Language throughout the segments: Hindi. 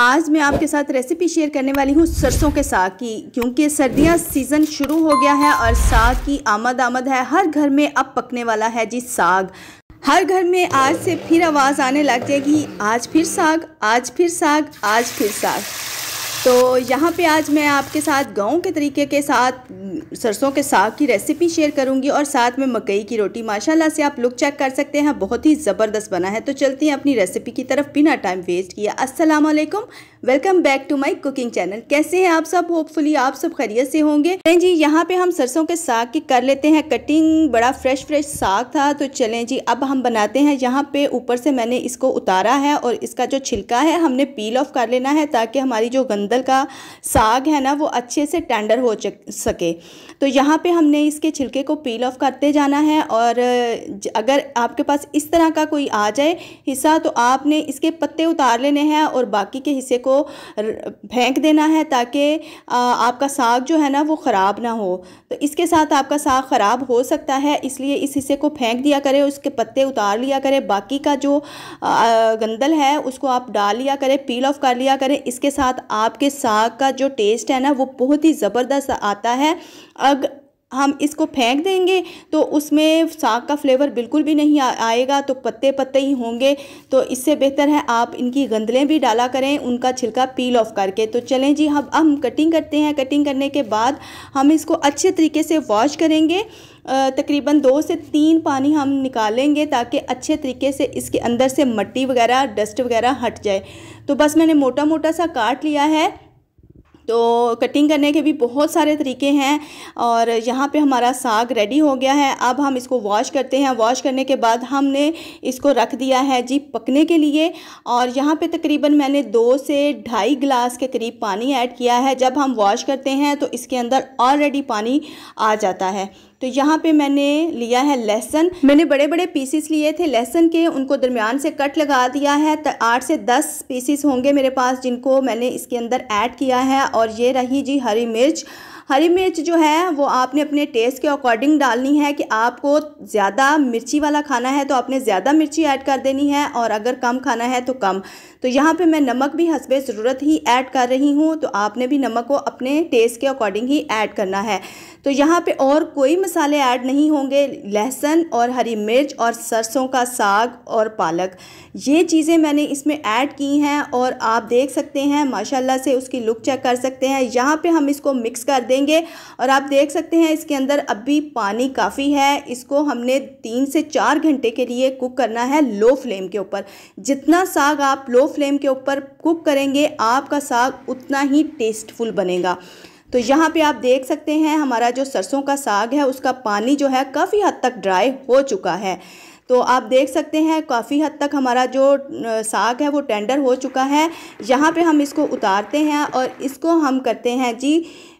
आज मैं आपके साथ रेसिपी शेयर करने वाली हूँ सरसों के साग की क्योंकि सर्दियाँ सीज़न शुरू हो गया है और साग की आमद आमद है हर घर में अब पकने वाला है जी साग हर घर में आज से फिर आवाज़ आने लग जाएगी आज फिर साग आज फिर साग आज फिर साग तो यहाँ पे आज मैं आपके साथ गाँव के तरीके के साथ सरसों के साग की रेसिपी शेयर करूँगी और साथ में मकई की रोटी माशाल्लाह से आप लुक चेक कर सकते हैं बहुत ही ज़बरदस्त बना है तो चलते हैं अपनी रेसिपी की तरफ बिना टाइम वेस्ट किया अस्सलाम वालेकुम welcome back to my cooking channel कैसे हैं आप सब होपफुली आप सब खैरियत से होंगे जी यहाँ पे हम सरसों के साग की कर लेते हैं कटिंग बड़ा फ्रेश फ्रेश साग था तो चलें जी अब हम बनाते हैं यहाँ पे ऊपर से मैंने इसको उतारा है और इसका जो छिलका है हमने पील ऑफ कर लेना है ताकि हमारी जो गंदा चावल का साग है ना वो अच्छे से टेंडर हो सके तो यहाँ पे हमने इसके छिलके को पील ऑफ करते जाना है और अगर आपके पास इस तरह का कोई आ जाए हिस्सा तो आपने इसके पत्ते उतार लेने हैं और बाकी के हिस्से को फेंक देना है ताकि आपका साग जो है ना वो ख़राब ना हो तो इसके साथ आपका साग ख़राब हो सकता है इसलिए इस हिस्से को फेंक दिया करें उसके पत्ते उतार लिया करें बाकी का जो गंदल है उसको आप डाल लिया करें पील ऑफ कर लिया करें इसके साथ आपके आपके साग का जो टेस्ट है ना वो बहुत ही ज़बरदस्त आता है अग हम इसको फेंक देंगे तो उसमें साग का फ्लेवर बिल्कुल भी नहीं आ, आएगा तो पत्ते पत्ते ही होंगे तो इससे बेहतर है आप इनकी गंदलें भी डाला करें उनका छिलका पील ऑफ करके तो चलें जी हम हम कटिंग करते हैं कटिंग करने के बाद हम इसको अच्छे तरीके से वॉश करेंगे तकरीबन दो से तीन पानी हम निकालेंगे ताकि अच्छे तरीके से इसके अंदर से मट्टी वगैरह डस्ट वगैरह हट जाए तो बस मैंने मोटा मोटा सा काट लिया है तो कटिंग करने के भी बहुत सारे तरीके हैं और यहाँ पे हमारा साग रेडी हो गया है अब हम इसको वॉश करते हैं वॉश करने के बाद हमने इसको रख दिया है जी पकने के लिए और यहाँ पे तकरीबन मैंने दो से ढाई गिलास के करीब पानी ऐड किया है जब हम वॉश करते हैं तो इसके अंदर ऑलरेडी पानी आ जाता है तो यहाँ पे मैंने लिया है लहसन मैंने बड़े बड़े पीसीस लिए थे लहसन के उनको दरमियान से कट लगा दिया है तो आठ से दस पीसीस होंगे मेरे पास जिनको मैंने इसके अंदर ऐड किया है और ये रही जी हरी मिर्च हरी मिर्च जो है वो आपने अपने टेस्ट के अकॉर्डिंग डालनी है कि आपको ज़्यादा मिर्ची वाला खाना है तो आपने ज़्यादा मिर्ची ऐड कर देनी है और अगर कम खाना है तो कम तो यहाँ पे मैं नमक भी हंसबे ज़रूरत ही ऐड कर रही हूँ तो आपने भी नमक को अपने टेस्ट के अकॉर्डिंग ही ऐड करना है तो यहाँ पे और कोई मसाले ऐड नहीं होंगे लहसुन और हरी मिर्च और सरसों का साग और पालक ये चीज़ें मैंने इसमें ऐड की हैं और आप देख सकते हैं माशाल्लाह से उसकी लुक चेक कर सकते हैं यहाँ पे हम इसको मिक्स कर दें करेंगे और आप देख सकते हैं इसके अंदर अभी पानी काफ़ी है इसको हमने तीन से चार घंटे के लिए कुक करना है लो फ्लेम के ऊपर जितना साग आप लो फ्लेम के ऊपर कुक करेंगे आपका साग उतना ही टेस्टफुल बनेगा तो यहाँ पे आप देख सकते हैं हमारा जो सरसों का साग है उसका पानी जो है काफ़ी हद तक ड्राई हो चुका है तो आप देख सकते हैं काफ़ी हद तक हमारा जो साग है वो टेंडर हो चुका है यहाँ पे हम इसको उतारते हैं और इसको हम करते हैं जी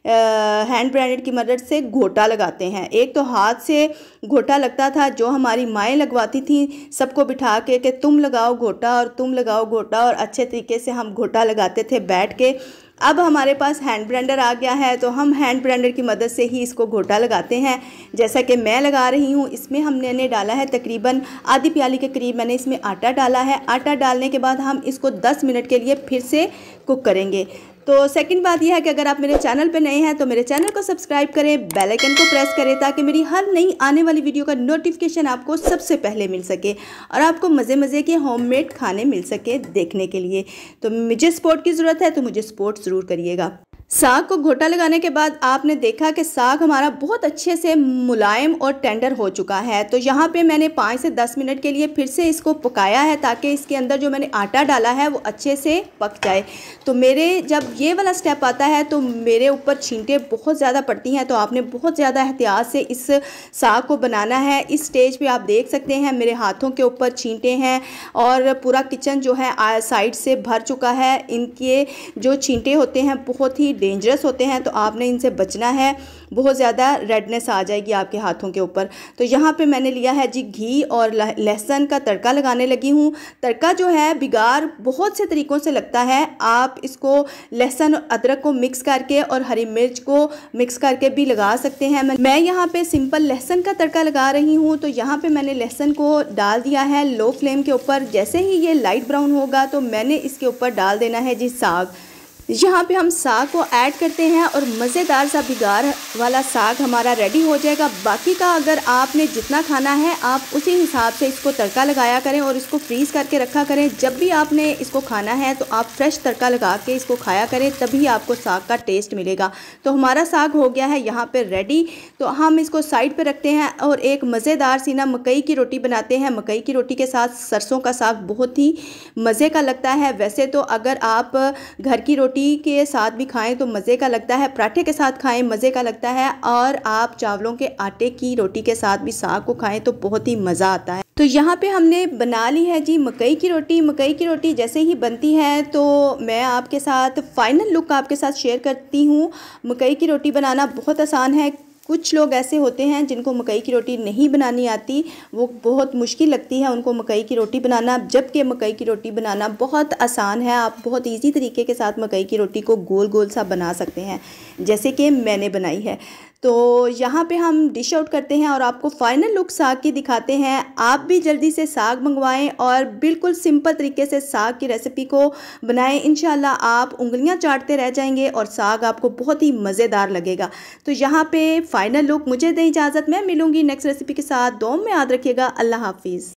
हैंड ब्रांडेड की मदद से घोटा लगाते हैं एक तो हाथ से घोटा लगता था जो हमारी माएँ लगवाती थी सबको बिठा के कि तुम लगाओ घोटा और तुम लगाओ घोटा और अच्छे तरीके से हम घोटा लगाते थे बैठ के अब हमारे पास हैंड ब्रांडर आ गया है तो हम हैंड ब्रांडर की मदद से ही इसको घोटा लगाते हैं जैसा कि मैं लगा रही हूँ इसमें हमने ने डाला है तकरीबन आधी प्याली के करीब मैंने इसमें आटा डाला है आटा डालने के बाद हम इसको 10 मिनट के लिए फिर से कुक करेंगे तो सेकंड बात यह है कि अगर आप मेरे चैनल पर नए हैं तो मेरे चैनल को सब्सक्राइब करें बेल आइकन को प्रेस करें ताकि मेरी हर नई आने वाली वीडियो का नोटिफिकेशन आपको सबसे पहले मिल सके और आपको मज़े मज़े के होममेड खाने मिल सके देखने के लिए तो मुझे सपोर्ट की ज़रूरत है तो मुझे सपोर्ट ज़रूर करिएगा साग को घोटा लगाने के बाद आपने देखा कि साग हमारा बहुत अच्छे से मुलायम और टेंडर हो चुका है तो यहाँ पे मैंने पाँच से दस मिनट के लिए फिर से इसको पकाया है ताकि इसके अंदर जो मैंने आटा डाला है वो अच्छे से पक जाए तो मेरे जब ये वाला स्टेप आता है तो मेरे ऊपर छींटे बहुत ज़्यादा पड़ती हैं तो आपने बहुत ज़्यादा एहतियात से इस साग को बनाना है इस स्टेज पर आप देख सकते हैं मेरे हाथों के ऊपर छींटे हैं और पूरा किचन जो है साइड से भर चुका है इनके जो छींटे होते हैं बहुत ही डेंजरस होते हैं तो आपने इनसे बचना है बहुत ज़्यादा रेडनेस आ जाएगी आपके हाथों के ऊपर तो यहाँ पे मैंने लिया है जी घी और लहसुन का तड़का लगाने लगी हूँ तड़का जो है बिगार बहुत से तरीक़ों से लगता है आप इसको लहसुन अदरक को मिक्स करके और हरी मिर्च को मिक्स करके भी लगा सकते हैं मैं यहाँ पर सिंपल लहसुन का तड़का लगा रही हूँ तो यहाँ पर मैंने लहसुन को डाल दिया है लो फ्लेम के ऊपर जैसे ही ये लाइट ब्राउन होगा तो मैंने इसके ऊपर डाल देना है जी साग यहाँ पे हम साग को ऐड करते हैं और मज़ेदार सा बिगार वाला साग हमारा रेडी हो जाएगा बाकी का अगर आपने जितना खाना है आप उसी हिसाब से इसको तड़का लगाया करें और इसको फ्रीज़ करके रखा करें जब भी आपने इसको खाना है तो आप फ्रेश तड़का लगा के इसको खाया करें तभी आपको साग का टेस्ट मिलेगा तो हमारा साग हो गया है यहाँ पर रेडी तो हम इसको साइड पर रखते हैं और एक मज़ेदार सी ना मकई की रोटी बनाते हैं मकई की रोटी के साथ सरसों का साग बहुत ही मज़े का लगता है वैसे तो अगर आप घर की रोटी रोटी के साथ भी खाएं तो मज़े का लगता है पराठे के साथ खाएं मज़े का लगता है और आप चावलों के आटे की रोटी के साथ भी साग को खाएं तो बहुत ही मज़ा आता है तो यहाँ पे हमने बना ली है जी मकई की रोटी मकई की रोटी जैसे ही बनती है तो मैं आपके साथ फाइनल लुक आपके साथ शेयर करती हूँ मकई की रोटी बनाना बहुत आसान है कुछ लोग ऐसे होते हैं जिनको मकई की रोटी नहीं बनानी आती वो बहुत मुश्किल लगती है उनको मकई की रोटी बनाना जबकि मकई की रोटी बनाना बहुत आसान है आप बहुत ईजी तरीके के साथ मकई की रोटी को गोल गोल सा बना सकते हैं जैसे कि मैंने बनाई है तो यहाँ पे हम डिश आउट करते हैं और आपको फाइनल लुक साग की दिखाते हैं आप भी जल्दी से साग मंगवाएं और बिल्कुल सिंपल तरीके से साग की रेसिपी को बनाएं इन आप उंगलियाँ चाटते रह जाएंगे और साग आपको बहुत ही मज़ेदार लगेगा तो यहाँ पे फाइनल लुक मुझे दें इजाज़त मैं मिलूंगी नेक्स्ट रेसिपी के साथ दो में याद रखिएगा अल्लाह हाफिज़